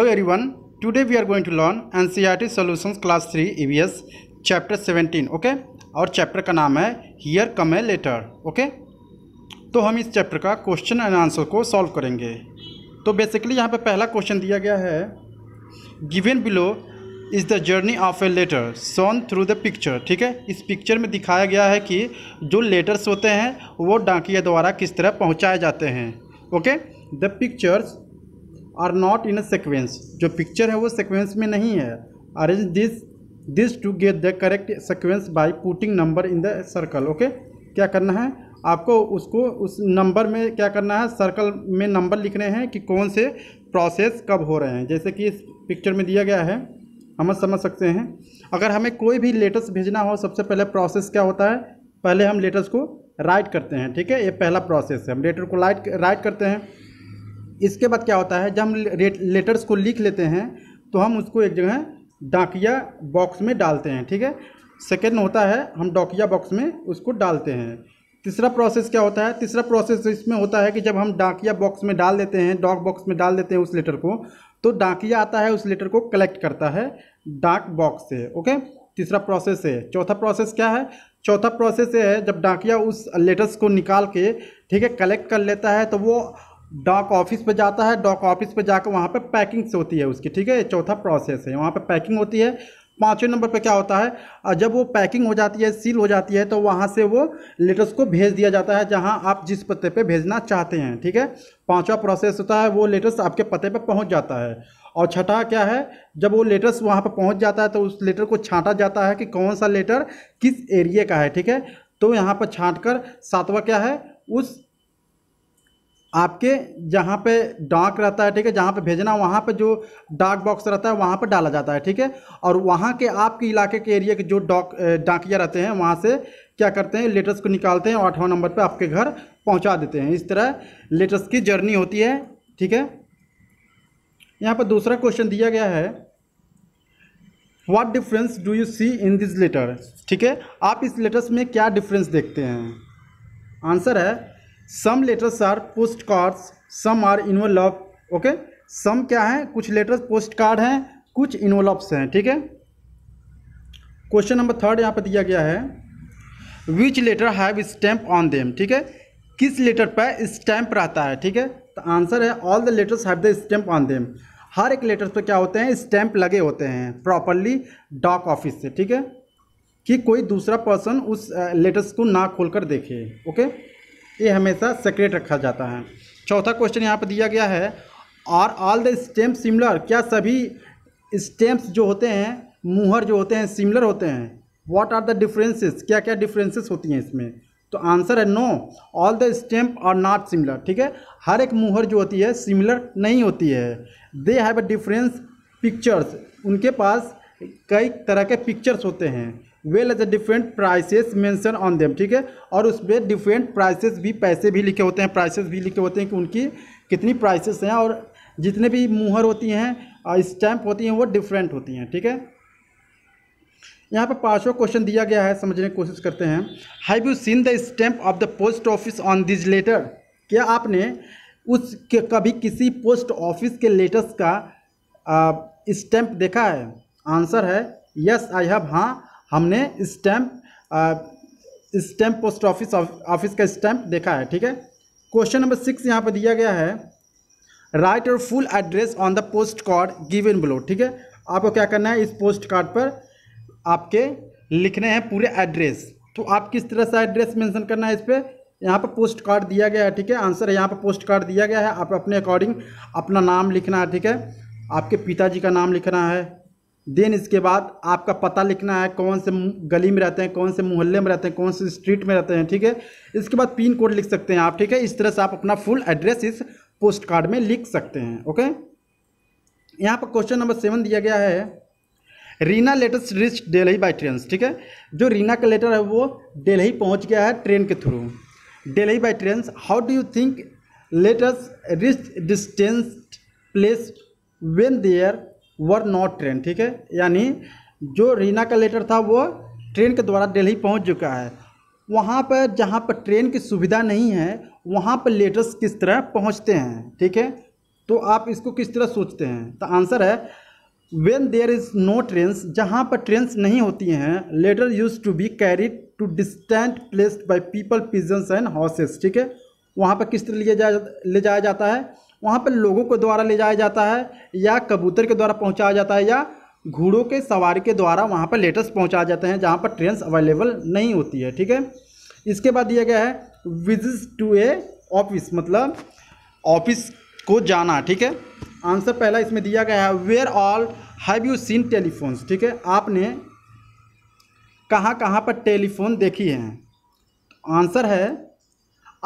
hello one today Hello everyone, today we are going to learn NCERT Solutions Class 3 EVS chapter seventeen okay और chapter का नाम है here come a letter okay तो हम इस chapter का question and answer को solve करेंगे तो बेसिकली यहाँ पर पहला क्वेश्चन दिया गया है given below is the journey of a letter shown through the picture ठीक है इस पिक्चर में दिखाया गया है कि जो लेटर्स होते हैं वो डांकिया द्वारा किस तरह पहुँचाए जाते हैं okay the pictures are not in a sequence जो पिक्चर है वो सिक्वेंस में नहीं है arrange this this to get the correct sequence by putting number in the circle okay क्या करना है आपको उसको उस नंबर में क्या करना है सर्कल में नंबर लिख रहे हैं कि कौन से प्रोसेस कब हो रहे हैं जैसे कि इस पिक्चर में दिया गया है हम समझ सकते हैं अगर हमें कोई भी लेटर्स भेजना हो सबसे पहले प्रोसेस क्या होता है पहले हम लेटर्स को राइट करते हैं ठीक है ये पहला प्रोसेस है हम लेटर को राइट राइट करते हैं इसके बाद क्या होता है जब हम लेटर्स को लिख लेते हैं तो हम उसको एक जगह डाकिया बॉक्स में डालते हैं ठीक है सेकेंड होता है हम डाकिया बॉक्स में उसको डालते हैं तीसरा प्रोसेस क्या होता है तीसरा प्रोसेस इसमें होता है कि जब हम डाकिया बॉक्स में डाल देते हैं डॉक बॉक्स में डाल देते हैं उस लेटर को तो डाकिया आता है उस लेटर को कलेक्ट करता है डाक बॉक्स से ओके तीसरा प्रोसेस है चौथा प्रोसेस क्या है चौथा प्रोसेस ये है जब डाकिया उस लेटर्स को निकाल के ठीक है कलेक्ट कर लेता है तो वो डॉक ऑफिस पे जाता है डॉक ऑफिस पे जाकर वहाँ पे से होती है उसकी ठीक है चौथा प्रोसेस है वहाँ पे पैकिंग होती है पाँचवें नंबर पे क्या होता है जब वो पैकिंग हो जाती है सील हो जाती है तो वहाँ से वो लेटर्स को भेज दिया जाता है जहाँ आप जिस पते पे भेजना चाहते हैं ठीक है पाँचवा प्रोसेस होता है वो लेटर्स आपके पते पर पहुँच जाता है और छठा क्या है जब वो लेटर्स वहाँ पर पहुँच जाता है तो उस लेटर को छाँटा जाता है कि कौन सा लेटर किस एरिए का है ठीक है तो यहाँ पर छाँट कर सातवा क्या है उस आपके जहाँ पे डाक रहता है ठीक है जहाँ पे भेजना वहाँ पे जो डाक बॉक्स रहता है वहाँ पे डाला जाता है ठीक है और वहाँ के आपके इलाके के एरिया के जो डॉक डाकिया रहते हैं वहाँ से क्या करते हैं लेटर्स को निकालते हैं और आठवा नंबर पे आपके घर पहुँचा देते हैं इस तरह लेटर्स की जर्नी होती है ठीक है यहाँ पर दूसरा क्वेश्चन दिया गया है what difference do you see in this letter ठीक है आप इस लेटर्स में क्या डिफरेंस देखते हैं आंसर है some letters are post cards some are envelope okay some क्या है कुछ लेटर्स पोस्ट कार्ड हैं कुछ इन्वोलॉप्स हैं ठीक है क्वेश्चन नंबर थर्ड यहाँ पर दिया गया है which letter have stamp on them ठीक है किस लेटर पर स्टैम्प रहता है ठीक है तो आंसर है all the letters have the stamp on them हर एक लेटर्स पर क्या होते हैं स्टैम्प लगे होते हैं प्रॉपरली डॉक ऑफिस से ठीक है कि कोई दूसरा पर्सन उस लेटर्स को ना खोलकर देखे ओके ये हमेशा सेक्रेट रखा जाता है चौथा क्वेश्चन यहाँ पर दिया गया है are all the stamp similar क्या सभी स्टेम्स जो होते हैं मुहर जो होते हैं सिमिलर होते हैं वॉट आर द डिफरेंसेस क्या क्या डिफरेंसेस होती हैं इसमें तो आंसर है no all the stamp are not similar ठीक है हर एक मुहर जो होती है सिमिलर नहीं होती है they have a difference pictures उनके पास कई तरह के पिक्चर्स होते हैं well as a different prices mention on them ठीक है और उस पर डिफरेंट प्राइसेस भी पैसे भी लिखे होते हैं प्राइसेस भी लिखे होते हैं कि उनकी कितनी प्राइसेस हैं और जितने भी मुहर होती हैं और स्टैम्प होती हैं वो डिफरेंट होती हैं ठीक है यहाँ पर पाँचवा क्वेश्चन दिया गया है समझने की कोशिश करते हैं have you seen the stamp of the post office on this letter क्या आपने उस के कभी किसी पोस्ट ऑफिस के लेटर्स का स्टैम्प देखा है आंसर है यस आई हैव हाँ हमने stamp stamp post office office का स्टैम्प देखा है ठीक है क्वेश्चन नंबर सिक्स यहाँ पर दिया गया है राइट और full address on the post card give in below ठीक है आपको क्या करना है इस पोस्ट कार्ड पर आपके लिखने हैं पूरे एड्रेस तो आप किस तरह से एड्रेस मेंशन करना है इस पर यहाँ पर पोस्ट कार्ड दिया गया है ठीक है आंसर है यहाँ पर पोस्ट कार्ड दिया गया है आप अपने अकॉर्डिंग अपना नाम लिखना है ठीक है आपके पिताजी का नाम लिखना है देन इसके बाद आपका पता लिखना है कौन से गली में रहते हैं कौन से मोहल्ले में रहते हैं कौन से स्ट्रीट में रहते हैं ठीक है इसके बाद पिन कोड लिख सकते हैं आप ठीक है इस तरह से आप अपना फुल एड्रेस इस पोस्ट कार्ड में लिख सकते हैं ओके यहाँ पर क्वेश्चन नंबर सेवन दिया गया है Reena letters reach Delhi by train ठीक है जो रीना का लेटर है वो डेल्ही पहुँच गया है ट्रेन के through Delhi by train how do you think letters reach distance place when there were not train ठीक है यानी जो रीना का लेटर था वो ट्रेन के द्वारा दिल्ली पहुंच चुका है वहाँ पर जहाँ पर ट्रेन की सुविधा नहीं है वहाँ पर लेटर्स किस तरह पहुँचते हैं ठीक है तो आप इसको किस तरह सोचते हैं तो आंसर है when there is no trains जहाँ पर ट्रेन्स नहीं होती हैं letter use to be carry to distant place by people pigeons and horses ठीक है वहाँ पर किस तरह लिया जाया ले जाया जाता है वहाँ पर लोगों के द्वारा ले जाया जाता है या कबूतर के द्वारा पहुँचाया जाता है या घोड़ों के सवारी के द्वारा वहाँ पर लेटेस्ट पहुँचाए जाते हैं जहाँ पर ट्रेन अवेलेबल नहीं होती है ठीक है इसके बाद दिया गया है विजिट टू ए ऑफिस मतलब ऑफिस को जाना ठीक है आंसर पहला इसमें दिया गया है where all have you seen telephones ठीक है आपने कहाँ कहाँ पर टेलीफोन देखी हैं आंसर है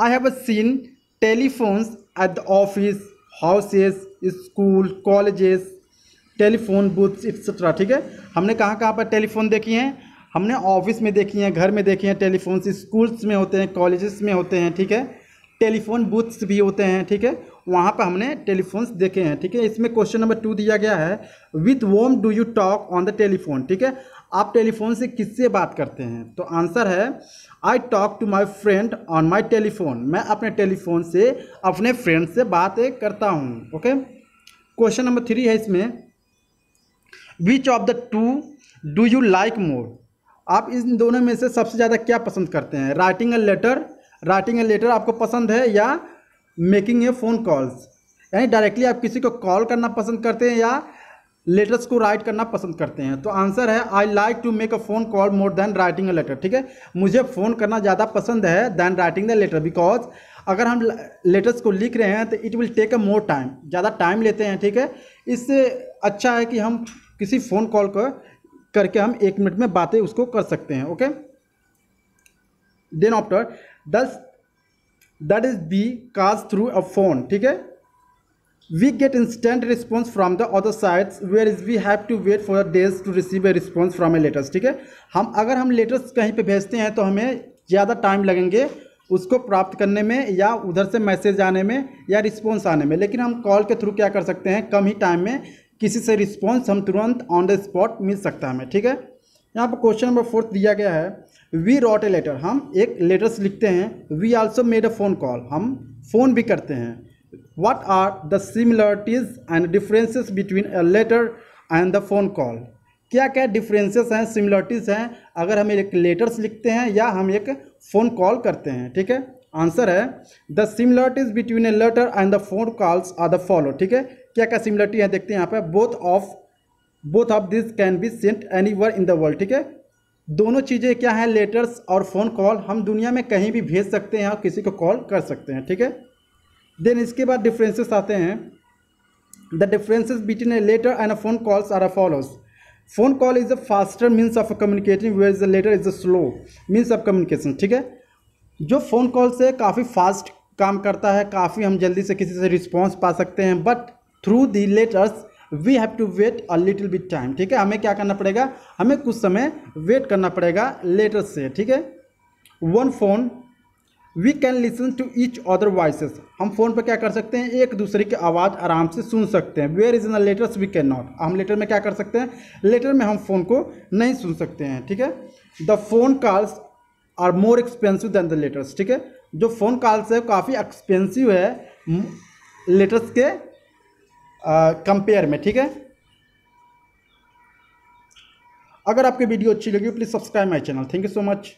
I have seen telephones at the office houses school colleges telephone booths etcetera ठीक है हमने कहाँ कहाँ पर टेलीफोन देखी हैं हमने ऑफिस में देखी हैं घर में देखी हैं टेलीफोन्स स्कूल्स में होते हैं कॉलेजेस में होते हैं ठीक है टेलीफोन बूथ्स भी होते हैं ठीक है वहाँ पर हमने टेलीफोन्स देखे हैं ठीक है इसमें क्वेश्चन नंबर टू दिया गया है with whom do you talk on the telephone ठीक है आप टेलीफोन से किससे बात करते हैं तो आंसर है I talk to my friend on my telephone मैं अपने टेलीफोन से अपने फ्रेंड से बात करता हूँ ओके क्वेश्चन नंबर थ्री है इसमें which of the two do you like more आप इन दोनों में से सबसे ज़्यादा क्या पसंद करते हैं writing a letter writing a letter आपको पसंद है या मेकिंग ए फ़ोन कॉल्स यानी डायरेक्टली आप किसी को कॉल करना पसंद करते हैं या लेटर्स को राइट करना पसंद करते हैं तो आंसर है I like to make a phone call more than writing a letter ठीक है मुझे फ़ोन करना ज़्यादा पसंद है than writing the letter because अगर हम लेटर्स को लिख रहे हैं तो it will take a more time ज़्यादा टाइम लेते हैं ठीक है इससे अच्छा है कि हम किसी फ़ोन कॉल को करके हम एक मिनट में बातें उसको कर सकते हैं okay then after this that is because through a phone ठीक है we get instant response from the other sides whereas we have to wait for days to receive a response from a letters ठीक है हम अगर हम letters कहीं पे भेजते हैं तो हमें ज़्यादा टाइम लगेंगे उसको प्राप्त करने में या उधर से मैसेज आने में या रिस्पॉन्स आने में लेकिन हम कॉल के थ्रू क्या कर सकते हैं कम ही टाइम में किसी से रिस्पॉन्स हम तुरंत ऑन द स्पॉट मिल सकता है हमें ठीक है यहाँ पर क्वेश्चन नंबर फोर्थ दिया गया है वी रॉट ए लेटर हम एक लेटर्स लिखते हैं we also made a phone call हम फ़ोन भी करते हैं what are the similarities and differences between a letter and the phone call क्या क्या differences हैं सिमिलरिटीज़ हैं अगर हम एक लेटर्स लिखते हैं या हम एक फ़ोन कॉल करते हैं ठीक है आंसर है the similarities between a letter and the phone calls are the follow ठीक है क्या क्या सिमिलरिटी है देखते हैं यहाँ पे both of both of this can be sent anywhere in the world ठीक है दोनों चीज़ें क्या हैं लेटर्स और फ़ोन कॉल हम दुनिया में कहीं भी भेज सकते हैं और किसी को कॉल कर सकते हैं ठीक है देन इसके बाद डिफरेंसेस आते हैं the differences between a letter and a phone calls are a follows phone call is a faster means of communicating whereas the letter is a slow means of communication ठीक है जो phone call से काफ़ी fast काम करता है काफ़ी हम जल्दी से किसी से रिस्पॉन्स पा सकते हैं but through the letters we have to wait a little bit time ठीक है हमें क्या करना पड़ेगा हमें कुछ समय वेट करना पड़ेगा लेटर से ठीक है on phone we can listen to each other voice हम फ़ोन पर क्या कर सकते हैं एक दूसरे की आवाज़ आराम से सुन सकते हैं whereas in the letters we can not हम लेटर में क्या कर सकते हैं लेटर में हम फ़ोन को नहीं सुन सकते हैं ठीक है the phone calls are more expensive than the letters ठीक है जो फ़ोन कॉल्स है काफ़ी एक्सपेंसिव है लेटर्स के कंपेयर में ठीक है अगर आपकी वीडियो अच्छी लगी please subscribe my channel thank you so much